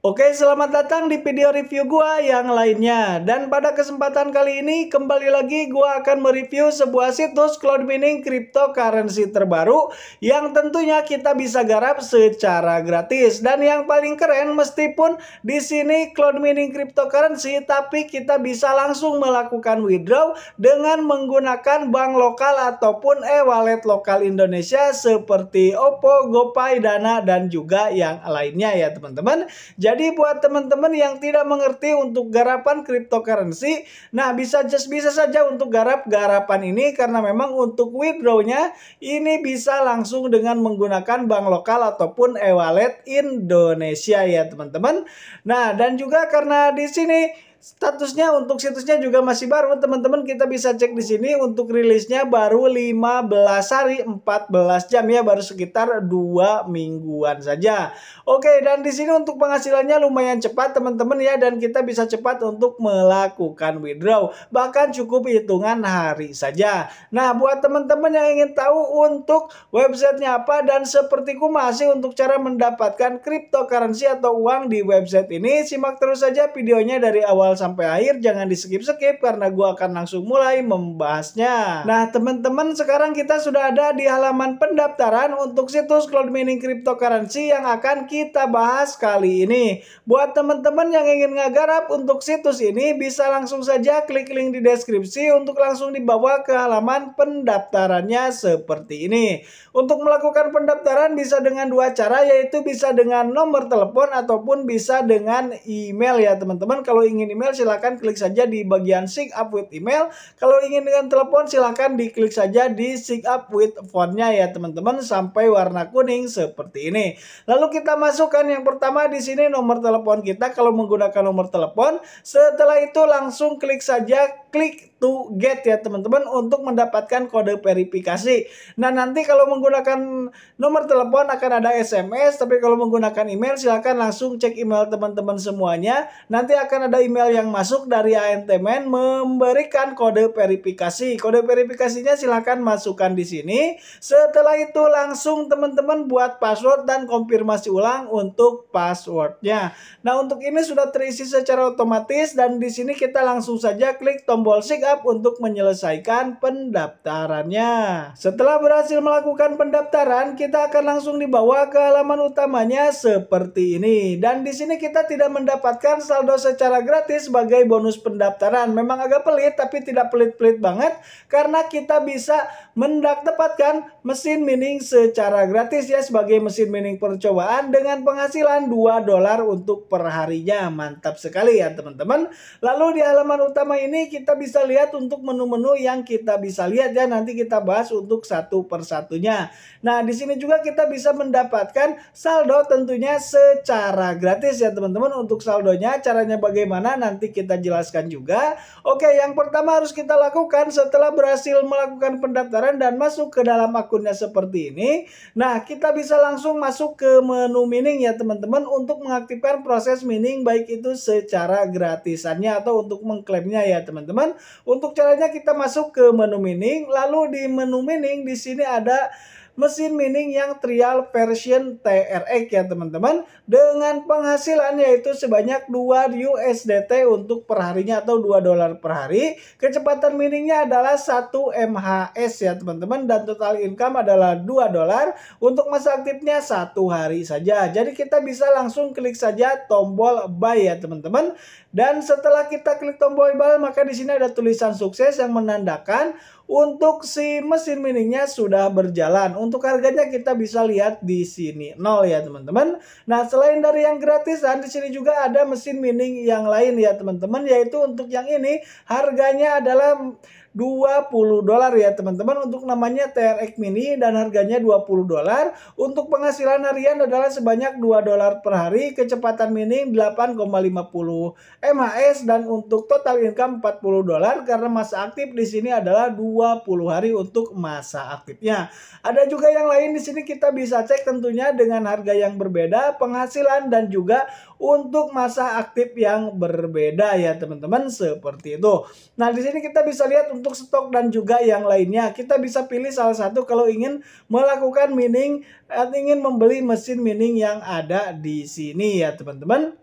Oke, selamat datang di video review gua yang lainnya. Dan pada kesempatan kali ini, kembali lagi gua akan mereview sebuah situs cloud mining cryptocurrency terbaru yang tentunya kita bisa garap secara gratis. Dan yang paling keren, meskipun di sini cloud mining cryptocurrency, tapi kita bisa langsung melakukan withdraw dengan menggunakan bank lokal ataupun e-wallet lokal Indonesia seperti Oppo, GoPay, Dana, dan juga yang lainnya ya teman-teman. Jadi buat teman-teman yang tidak mengerti untuk garapan cryptocurrency, nah bisa just bisa saja untuk garap garapan ini karena memang untuk withdrawnya ini bisa langsung dengan menggunakan bank lokal ataupun e-wallet Indonesia ya teman-teman. Nah dan juga karena di sini Statusnya untuk situsnya juga masih baru, teman-teman. Kita bisa cek di sini untuk rilisnya baru 15 hari 14 jam ya, baru sekitar 2 mingguan saja. Oke, dan di sini untuk penghasilannya lumayan cepat, teman-teman ya dan kita bisa cepat untuk melakukan withdraw, bahkan cukup hitungan hari saja. Nah, buat teman-teman yang ingin tahu untuk websitenya apa dan sepertiku masih untuk cara mendapatkan cryptocurrency atau uang di website ini, simak terus saja videonya dari awal awal sampai akhir jangan di skip-skip karena gue akan langsung mulai membahasnya. Nah teman-teman sekarang kita sudah ada di halaman pendaftaran untuk situs cloud mining cryptocurrency yang akan kita bahas kali ini. Buat teman-teman yang ingin ngagarap untuk situs ini bisa langsung saja klik link di deskripsi untuk langsung dibawa ke halaman pendaftarannya seperti ini. Untuk melakukan pendaftaran bisa dengan dua cara yaitu bisa dengan nomor telepon ataupun bisa dengan email ya teman-teman. Kalau ingin email silahkan klik saja di bagian sync up with email. Kalau ingin dengan telepon silahkan diklik saja di sync up with Phone-nya ya teman-teman sampai warna kuning seperti ini. Lalu kita masukkan yang pertama di sini nomor telepon kita kalau menggunakan nomor telepon. Setelah itu langsung klik saja klik to get ya teman-teman untuk mendapatkan kode verifikasi. Nah nanti kalau menggunakan nomor telepon akan ada SMS tapi kalau menggunakan email silahkan langsung cek email teman-teman semuanya. Nanti akan ada email email yang masuk dari antmen memberikan kode verifikasi. Kode verifikasinya silahkan masukkan di sini. Setelah itu langsung teman-teman buat password dan konfirmasi ulang untuk passwordnya. Nah untuk ini sudah terisi secara otomatis dan di sini kita langsung saja klik tombol sign up untuk menyelesaikan pendaftarannya. Setelah berhasil melakukan pendaftaran, kita akan langsung dibawa ke halaman utamanya seperti ini. Dan di sini kita tidak mendapatkan saldo secara gratis sebagai bonus pendaftaran. Memang agak pelit tapi tidak pelit-pelit banget karena kita bisa mendapatkan mesin mining secara gratis ya sebagai mesin mining percobaan dengan penghasilan 2 dolar untuk perharinya. Mantap sekali ya teman-teman. Lalu di halaman utama ini kita bisa lihat untuk menu-menu yang kita bisa lihat ya nanti kita bahas untuk satu persatunya. Nah, di sini juga kita bisa mendapatkan saldo tentunya secara gratis ya teman-teman untuk saldonya caranya bagaimana? Nah, nanti kita jelaskan juga. Oke, yang pertama harus kita lakukan setelah berhasil melakukan pendaftaran dan masuk ke dalam akunnya seperti ini. Nah, kita bisa langsung masuk ke menu mining ya teman-teman untuk mengaktifkan proses mining baik itu secara gratisannya atau untuk mengklaimnya ya teman-teman. Untuk caranya kita masuk ke menu mining, lalu di menu mining di sini ada mesin mining yang trial version TRX ya teman-teman dengan penghasilan yaitu sebanyak 2 USDT untuk perharinya atau 2 dolar per hari kecepatan miningnya adalah 1 MHS ya teman-teman dan total income adalah 2 dolar untuk masa aktifnya satu hari saja jadi kita bisa langsung klik saja tombol buy ya teman-teman dan setelah kita klik tombol buy maka di sini ada tulisan sukses yang menandakan untuk si mesin miningnya sudah berjalan. Untuk harganya kita bisa lihat di sini nol ya teman-teman. Nah selain dari yang gratisan di sini juga ada mesin mining yang lain ya teman-teman. Yaitu untuk yang ini harganya adalah 20 dolar ya teman-teman untuk namanya TRX Mini dan harganya 20 dolar. Untuk penghasilan harian adalah sebanyak 2 dolar per hari, kecepatan mini 8,50 MHS dan untuk total income 40 dolar karena masa aktif di sini adalah 20 hari untuk masa aktifnya. Ada juga yang lain di sini kita bisa cek tentunya dengan harga yang berbeda, penghasilan dan juga untuk masa aktif yang berbeda ya teman-teman seperti itu. Nah, di sini kita bisa lihat untuk stok dan juga yang lainnya. Kita bisa pilih salah satu kalau ingin melakukan mining atau eh, ingin membeli mesin mining yang ada di sini ya teman-teman.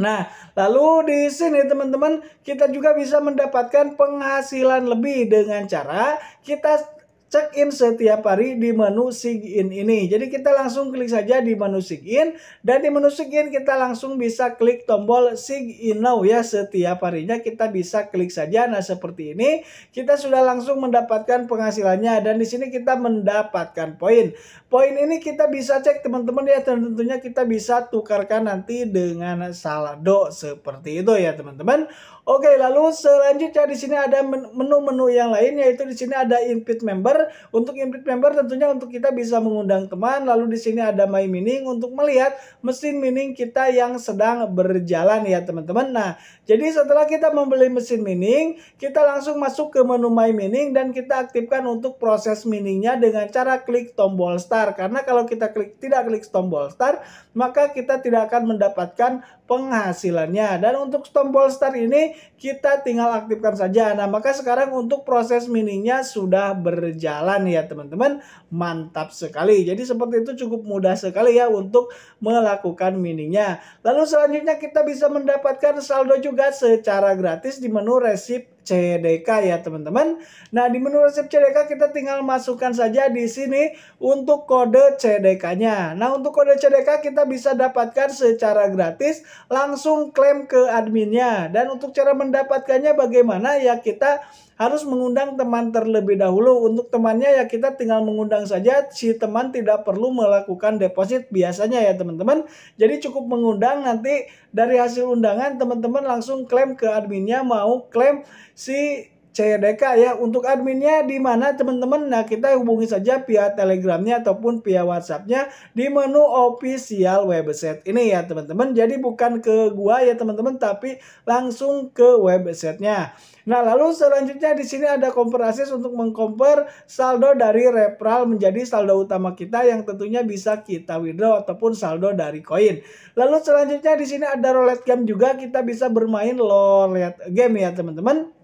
Nah, lalu di sini teman-teman kita juga bisa mendapatkan penghasilan lebih dengan cara kita check in setiap hari di menu sign in ini. Jadi kita langsung klik saja di menu sign in dan di menu sign in kita langsung bisa klik tombol sign in now ya setiap harinya kita bisa klik saja. Nah seperti ini kita sudah langsung mendapatkan penghasilannya dan di sini kita mendapatkan poin. Poin ini kita bisa cek teman-teman ya dan tentunya kita bisa tukarkan nanti dengan saldo seperti itu ya teman-teman. Oke, lalu selanjutnya di sini ada menu-menu yang lain yaitu di sini ada invite member. Untuk invite member tentunya untuk kita bisa mengundang teman. Lalu di sini ada my mining untuk melihat mesin mining kita yang sedang berjalan ya teman-teman. Nah, jadi setelah kita membeli mesin mining, kita langsung masuk ke menu my mining dan kita aktifkan untuk proses miningnya dengan cara klik tombol start. Karena kalau kita klik tidak klik tombol start, maka kita tidak akan mendapatkan penghasilannya. Dan untuk tombol start ini kita tinggal aktifkan saja. Nah, maka sekarang untuk proses miningnya sudah berjalan ya teman-teman. Mantap sekali. Jadi seperti itu cukup mudah sekali ya untuk melakukan miningnya. Lalu selanjutnya kita bisa mendapatkan saldo juga secara gratis di menu resip CDK ya teman-teman. Nah di menu resep CDK kita tinggal masukkan saja di sini untuk kode CDK-nya. Nah untuk kode CDK kita bisa dapatkan secara gratis langsung klaim ke adminnya. Dan untuk cara mendapatkannya bagaimana ya kita harus mengundang teman terlebih dahulu. Untuk temannya ya kita tinggal mengundang saja. Si teman tidak perlu melakukan deposit biasanya ya teman-teman. Jadi cukup mengundang nanti dari hasil undangan teman-teman langsung klaim ke adminnya mau klaim si CDK ya untuk adminnya di mana teman-teman nah kita hubungi saja via telegramnya ataupun via whatsappnya di menu official website ini ya teman-teman jadi bukan ke gua ya teman-teman tapi langsung ke websitenya nah lalu selanjutnya di sini ada komparasi untuk mengkomper saldo dari referral menjadi saldo utama kita yang tentunya bisa kita withdraw ataupun saldo dari koin lalu selanjutnya di sini ada roulette game juga kita bisa bermain roulette game ya teman-teman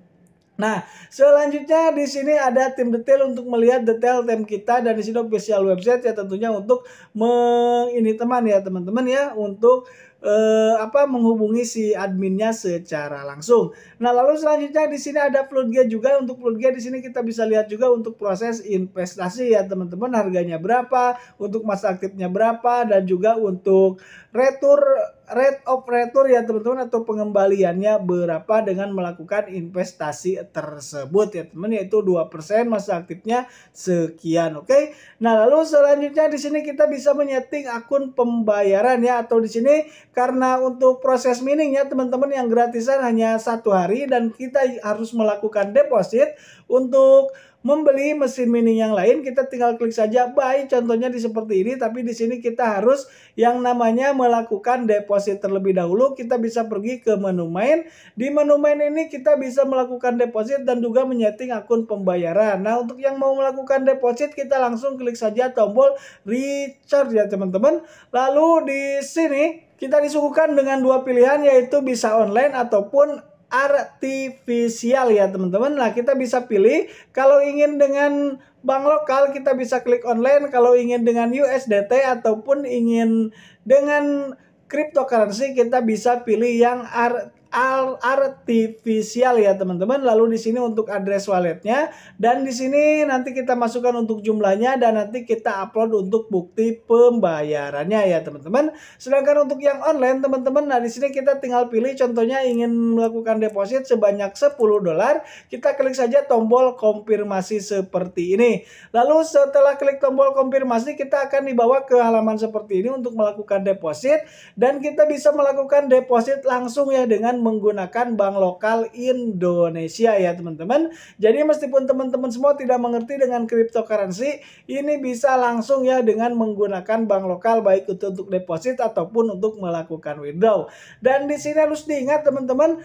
Nah, selanjutnya di sini ada tim detail untuk melihat detail tim kita dan di sini official website ya tentunya untuk meng ini teman ya teman-teman ya untuk eh, apa menghubungi si adminnya secara langsung. Nah, lalu selanjutnya di sini ada float juga. Untuk float di sini kita bisa lihat juga untuk proses investasi ya teman-teman harganya berapa, untuk masa aktifnya berapa dan juga untuk retur rate of return ya teman-teman atau pengembaliannya berapa dengan melakukan investasi tersebut ya teman yaitu 2% masa aktifnya sekian oke. Okay? Nah, lalu selanjutnya di sini kita bisa menyeting akun pembayaran ya atau di sini karena untuk proses miningnya teman-teman yang gratisan hanya satu hari dan kita harus melakukan deposit untuk membeli mesin mini yang lain kita tinggal klik saja buy contohnya di seperti ini tapi di sini kita harus yang namanya melakukan deposit terlebih dahulu kita bisa pergi ke menu main di menu main ini kita bisa melakukan deposit dan juga menyeting akun pembayaran nah untuk yang mau melakukan deposit kita langsung klik saja tombol recharge ya teman-teman lalu di sini kita disuguhkan dengan dua pilihan yaitu bisa online ataupun Artificial ya teman-teman. Nah kita bisa pilih kalau ingin dengan bank lokal kita bisa klik online. Kalau ingin dengan USDT ataupun ingin dengan cryptocurrency kita bisa pilih yang art artificial ya teman-teman. Lalu di sini untuk address walletnya dan di sini nanti kita masukkan untuk jumlahnya dan nanti kita upload untuk bukti pembayarannya ya teman-teman. Sedangkan untuk yang online teman-teman, nah di sini kita tinggal pilih contohnya ingin melakukan deposit sebanyak 10 dolar, kita klik saja tombol konfirmasi seperti ini. Lalu setelah klik tombol konfirmasi kita akan dibawa ke halaman seperti ini untuk melakukan deposit dan kita bisa melakukan deposit langsung ya dengan menggunakan bank lokal Indonesia ya teman-teman. Jadi meskipun teman-teman semua tidak mengerti dengan cryptocurrency, ini bisa langsung ya dengan menggunakan bank lokal baik itu untuk deposit ataupun untuk melakukan withdraw. Dan di sini harus diingat teman-teman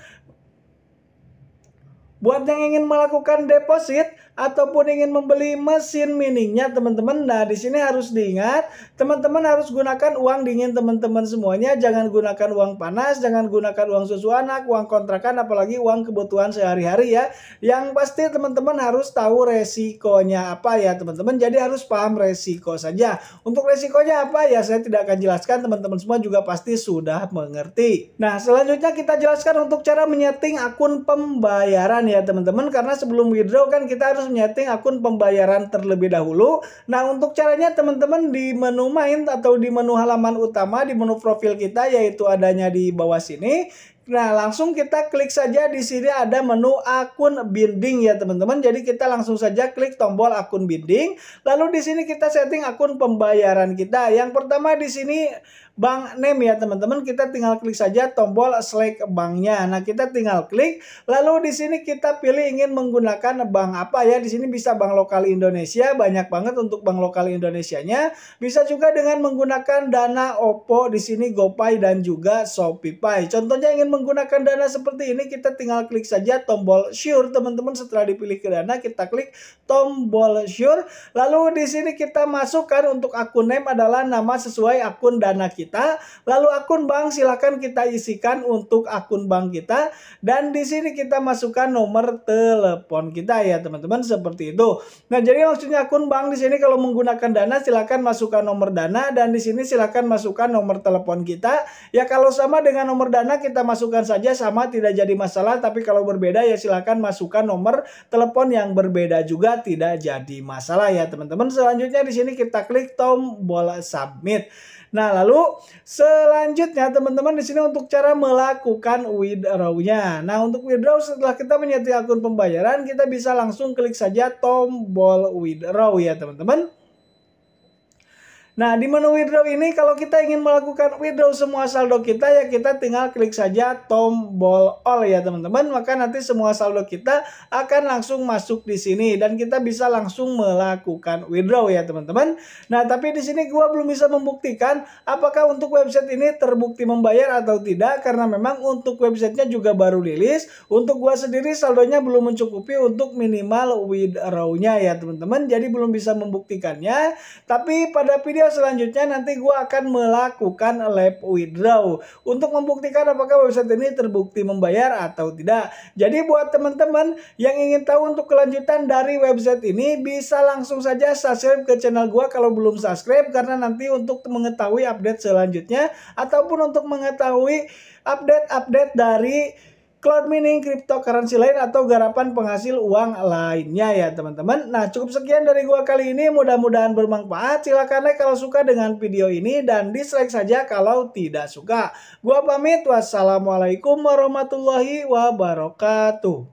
Buat yang ingin melakukan deposit ataupun ingin membeli mesin miningnya teman-teman. Nah, di sini harus diingat, teman-teman harus gunakan uang dingin teman-teman semuanya. Jangan gunakan uang panas, jangan gunakan uang susu anak, uang kontrakan, apalagi uang kebutuhan sehari-hari ya. Yang pasti teman-teman harus tahu resikonya apa ya teman-teman. Jadi harus paham resiko saja. Untuk resikonya apa ya saya tidak akan jelaskan. Teman-teman semua juga pasti sudah mengerti. Nah, selanjutnya kita jelaskan untuk cara menyeting akun pembayaran ya ya teman-teman karena sebelum withdraw kan kita harus menyeting akun pembayaran terlebih dahulu. Nah untuk caranya teman-teman di menu main atau di menu halaman utama di menu profil kita yaitu adanya di bawah sini Nah, langsung kita klik saja di sini ada menu akun binding ya teman-teman. Jadi kita langsung saja klik tombol akun binding. Lalu di sini kita setting akun pembayaran kita. Yang pertama di sini bank name ya teman-teman. Kita tinggal klik saja tombol select banknya. Nah, kita tinggal klik. Lalu di sini kita pilih ingin menggunakan bank apa ya. Di sini bisa bank lokal Indonesia. Banyak banget untuk bank lokal Indonesianya. Bisa juga dengan menggunakan Dana, Oppo, di sini GoPay dan juga Shopeepay Contohnya ingin menggunakan Dana seperti ini kita tinggal klik saja tombol Sure teman-teman setelah dipilih ke Dana kita klik tombol Sure lalu di sini kita masukkan untuk akun name adalah nama sesuai akun Dana kita lalu akun bank silahkan kita isikan untuk akun bank kita dan di sini kita masukkan nomor telepon kita ya teman-teman seperti itu nah jadi maksudnya akun bank di sini kalau menggunakan Dana silahkan masukkan nomor Dana dan di sini silahkan masukkan nomor telepon kita ya kalau sama dengan nomor Dana kita masuk masukkan saja sama tidak jadi masalah tapi kalau berbeda ya silahkan masukkan nomor telepon yang berbeda juga tidak jadi masalah ya teman-teman. Selanjutnya di sini kita klik tombol submit. Nah, lalu selanjutnya teman-teman di sini untuk cara melakukan withdraw-nya. Nah, untuk withdraw setelah kita menyetujui akun pembayaran, kita bisa langsung klik saja tombol withdraw ya, teman-teman. Nah, di menu withdraw ini kalau kita ingin melakukan withdraw semua saldo kita ya kita tinggal klik saja tombol all ya teman-teman. Maka nanti semua saldo kita akan langsung masuk di sini dan kita bisa langsung melakukan withdraw ya teman-teman. Nah, tapi di sini gue belum bisa membuktikan apakah untuk website ini terbukti membayar atau tidak karena memang untuk websitenya juga baru rilis. Untuk gue sendiri saldonya belum mencukupi untuk minimal withdraw-nya ya teman-teman. Jadi belum bisa membuktikannya. Tapi pada video video iya, selanjutnya nanti gue akan melakukan lab withdraw untuk membuktikan apakah website ini terbukti membayar atau tidak. Jadi buat teman-teman yang ingin tahu untuk kelanjutan dari website ini bisa langsung saja subscribe ke channel gue kalau belum subscribe karena nanti untuk mengetahui update selanjutnya ataupun untuk mengetahui update-update dari cloud mining, cryptocurrency lain atau garapan penghasil uang lainnya ya teman-teman. Nah cukup sekian dari gua kali ini, mudah-mudahan bermanfaat. Silahkan like kalau suka dengan video ini dan dislike saja kalau tidak suka. Gua pamit, wassalamualaikum warahmatullahi wabarakatuh.